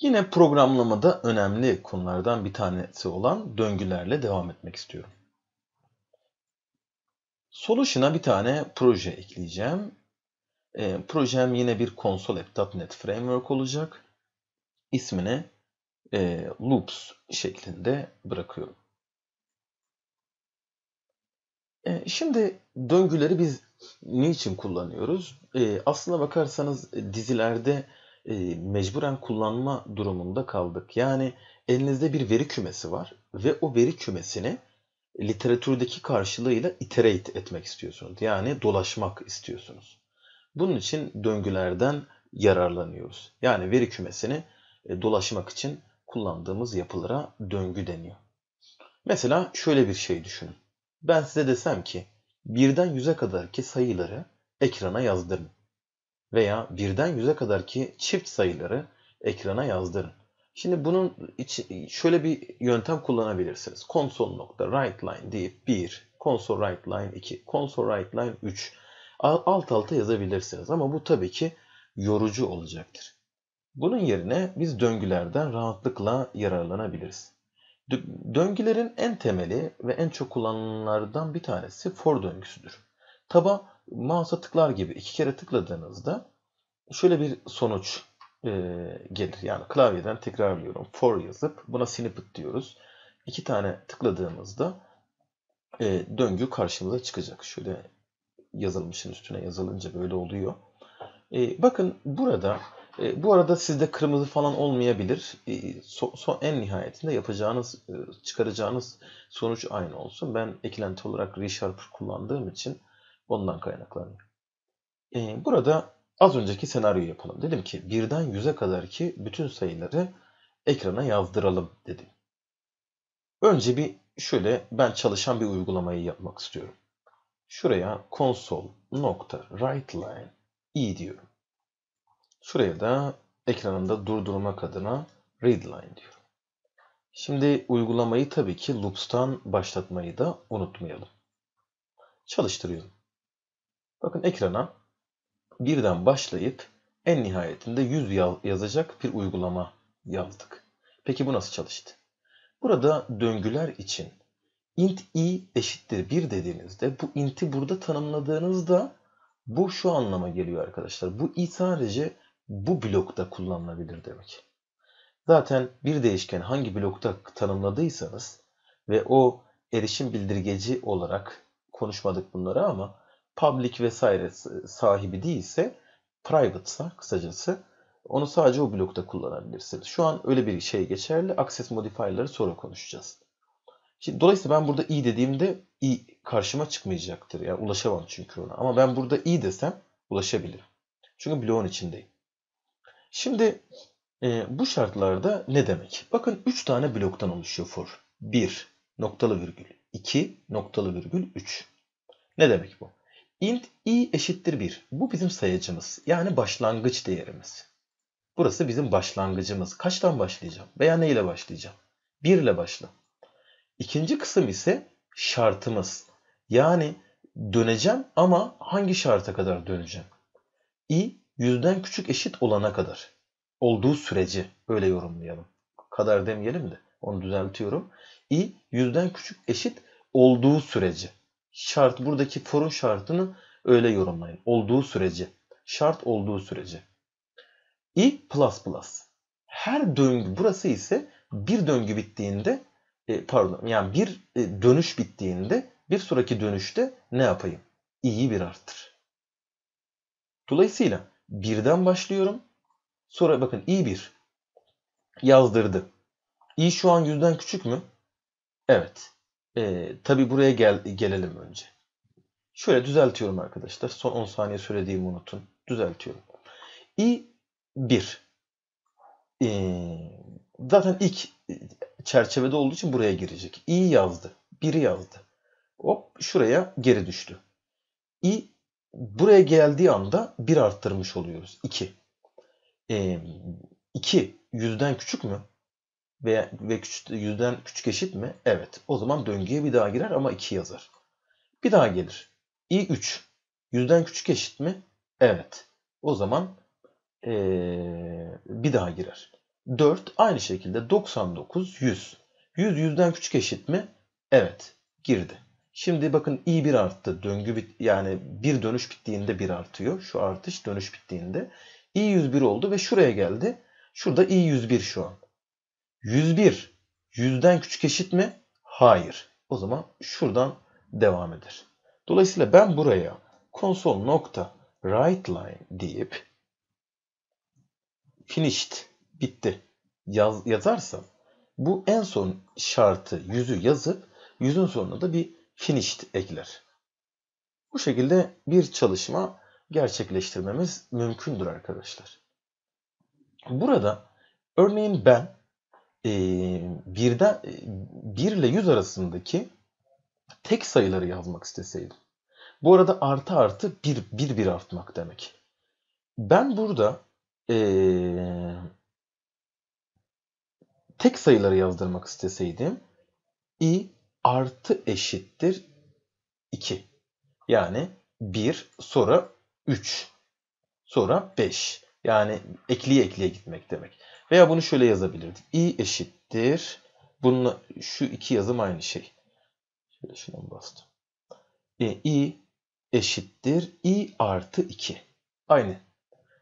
Yine programlamada önemli konulardan bir tanesi olan döngülerle devam etmek istiyorum. Solution'a bir tane proje ekleyeceğim. E, projem yine bir console app.NET Framework olacak. İsmini e, loops şeklinde bırakıyorum. E, şimdi döngüleri biz niçin kullanıyoruz? E, aslına bakarsanız dizilerde e, mecburen kullanma durumunda kaldık. Yani elinizde bir veri kümesi var ve o veri kümesini literatürdeki karşılığıyla iterate etmek istiyorsunuz. Yani dolaşmak istiyorsunuz. Bunun için döngülerden yararlanıyoruz. Yani veri kümesini e, dolaşmak için kullandığımız yapılara döngü deniyor. Mesela şöyle bir şey düşünün. Ben size desem ki birden yüze kadarki sayıları ekrana yazdırın veya birden yüze ki çift sayıları ekrana yazdırın. Şimdi bunun için şöyle bir yöntem kullanabilirsiniz. Console nokta writeline deyip 1, console writeline 2, console writeline 3 alt alta yazabilirsiniz. Ama bu tabii ki yorucu olacaktır. Bunun yerine biz döngülerden rahatlıkla yararlanabiliriz. Döngülerin en temeli ve en çok kullanılanlardan bir tanesi for döngüsüdür. Taba mouse'a tıklar gibi iki kere tıkladığınızda şöyle bir sonuç e, gelir. Yani klavyeden tekrarlıyorum. For yazıp buna snippet diyoruz. İki tane tıkladığımızda e, döngü karşımıza çıkacak. Şöyle yazılmışın üstüne yazılınca böyle oluyor. E, bakın burada e, bu arada sizde kırmızı falan olmayabilir. E, so, so, en nihayetinde yapacağınız, e, çıkaracağınız sonuç aynı olsun. Ben eklenti olarak ReSharper kullandığım için Ondan kaynaklanıyor. Ee, burada az önceki senaryoyu yapalım. Dedim ki birden yüze kadar ki bütün sayıları ekrana yazdıralım dedim. Önce bir şöyle ben çalışan bir uygulamayı yapmak istiyorum. Şuraya console writeline i diyorum. Şuraya da ekranımda durdurmak adına readline diyorum. Şimdi uygulamayı tabii ki loops'tan başlatmayı da unutmayalım. Çalıştırıyorum. Bakın ekrana birden başlayıp en nihayetinde 100 yazacak bir uygulama yazdık. Peki bu nasıl çalıştı? Burada döngüler için int i eşittir 1 dediğinizde bu inti burada tanımladığınızda bu şu anlama geliyor arkadaşlar. Bu i sadece bu blokta kullanılabilir demek. Zaten bir değişken hangi blokta tanımladıysanız ve o erişim bildirgeci olarak konuşmadık bunları ama public vesaire sahibi değilse private'sa kısacası onu sadece o blokta kullanabilirsiniz. Şu an öyle bir şey geçerli. Access modifier'ları sonra konuşacağız. Şimdi dolayısıyla ben burada i dediğimde i karşıma çıkmayacaktır. Yani ulaşamam çünkü ona. Ama ben burada i desem ulaşabilirim. Çünkü bloğun içindeyim. Şimdi e, bu şartlarda ne demek? Bakın 3 tane bloktan oluşuyor for. 1 noktalı virgül 2 noktalı virgül 3. Ne demek bu? int i eşittir 1. Bu bizim sayacımız. Yani başlangıç değerimiz. Burası bizim başlangıcımız. Kaçtan başlayacağım? Veya neyle başlayacağım? 1 ile başla. İkinci kısım ise şartımız. Yani döneceğim ama hangi şarta kadar döneceğim? i yüzden küçük eşit olana kadar. Olduğu süreci öyle yorumlayalım. Kadar demeyelim de onu düzeltiyorum. i yüzden küçük eşit olduğu süreci şart buradaki forun şartını öyle yorumlayın. Olduğu sürece. Şart olduğu sürece. i++ her döngü burası ise bir döngü bittiğinde e, pardon yani bir e, dönüş bittiğinde bir sonraki dönüşte ne yapayım? İyi bir arttır. Dolayısıyla birden başlıyorum. Sonra bakın i bir yazdırdı. i şu an yüzden küçük mü? Evet. E, tabii buraya gel, gelelim önce. Şöyle düzeltiyorum arkadaşlar. Son 10 saniye söylediğimi unutun. Düzeltiyorum. i1 e, ee, zaten ilk çerçevede olduğu için buraya girecek. i yazdı. 1'i yazdı. Hop şuraya geri düştü. i buraya geldiği anda 1 arttırmış oluyoruz. 2. E, 2 yüzden küçük mü? ve, ve küçük, yüzden küçük eşit mi? Evet. O zaman döngüye bir daha girer ama 2 yazar. Bir daha gelir. i3 yüzden küçük eşit mi? Evet. O zaman ee, bir daha girer. 4 aynı şekilde 99 100. 100 yüzden küçük eşit mi? Evet. Girdi. Şimdi bakın i bir arttı. Döngü bit yani bir dönüş bittiğinde bir artıyor. Şu artış dönüş bittiğinde. i101 oldu ve şuraya geldi. Şurada i101 şu an. 101 100'den küçük eşit mi? Hayır. O zaman şuradan devam eder. Dolayısıyla ben buraya konsol nokta write deyip finished bitti yaz, yazarsam bu en son şartı yüzü yazıp yüzün sonuna da bir finished ekler. Bu şekilde bir çalışma gerçekleştirmemiz mümkündür arkadaşlar. Burada örneğin ben ee, e, birden, 1 ile 100 arasındaki tek sayıları yazmak isteseydim. Bu arada artı artı bir bir bir artmak demek. Ben burada e, tek sayıları yazdırmak isteseydim i artı eşittir 2. Yani 1 sonra 3 sonra 5. Yani ekliye ekliye gitmek demek. Veya bunu şöyle yazabilirdik. i eşittir. Bununla şu iki yazım aynı şey. Şöyle şuna bastım. E, i eşittir i artı 2. Aynı.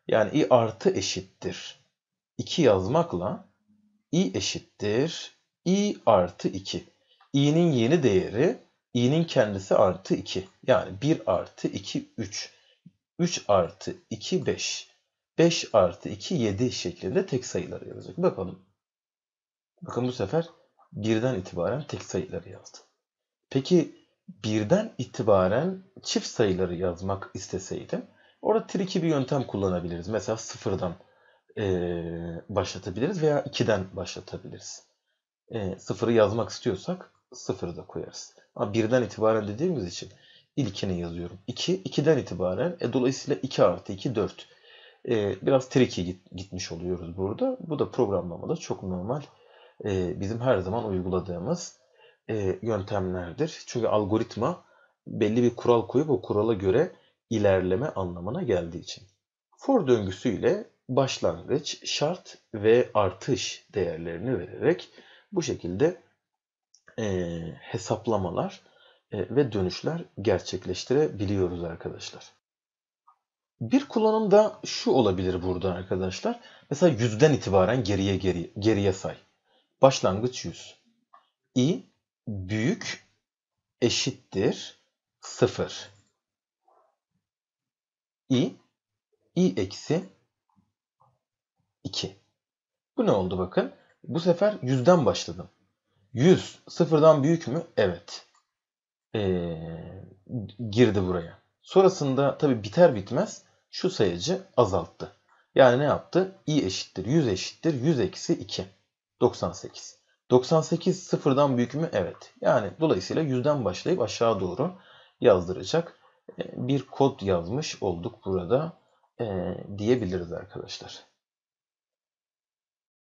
Yani i artı eşittir. 2 yazmakla i eşittir i artı 2. i'nin yeni değeri i'nin kendisi artı 2. Yani 1 artı 2 3. 3 artı 2 5. 5 artı 2 7 şeklinde tek sayıları yazacak. Bakalım. Bakın bu sefer birden itibaren tek sayıları yazdı. Peki birden itibaren çift sayıları yazmak isteseydim orada triki bir yöntem kullanabiliriz. Mesela sıfırdan e, başlatabiliriz veya 2'den başlatabiliriz. E, sıfırı yazmak istiyorsak sıfırı da koyarız. Ama birden itibaren dediğimiz için ilkini yazıyorum. 2, 2'den itibaren e, dolayısıyla 2 artı 2 4 e, biraz tricky git, gitmiş oluyoruz burada. Bu da programlamada çok normal e, bizim her zaman uyguladığımız e, yöntemlerdir. Çünkü algoritma belli bir kural koyup o kurala göre ilerleme anlamına geldiği için. For döngüsüyle başlangıç, şart ve artış değerlerini vererek bu şekilde e, hesaplamalar e, ve dönüşler gerçekleştirebiliyoruz arkadaşlar. Bir kullanım da şu olabilir burada arkadaşlar. Mesela yüzden itibaren geriye geriye, geriye say. Başlangıç yüz. i büyük eşittir sıfır. i i eksi 2. Bu ne oldu bakın. Bu sefer yüzden başladım. Yüz sıfırdan büyük mü? Evet. Ee, girdi buraya. Sonrasında tabi biter bitmez şu sayacı azalttı. Yani ne yaptı? i eşittir 100 eşittir 100 eksi 2. 98. 98 sıfırdan büyük mü? Evet. Yani dolayısıyla 100'den başlayıp aşağı doğru yazdıracak e, bir kod yazmış olduk burada e, diyebiliriz arkadaşlar.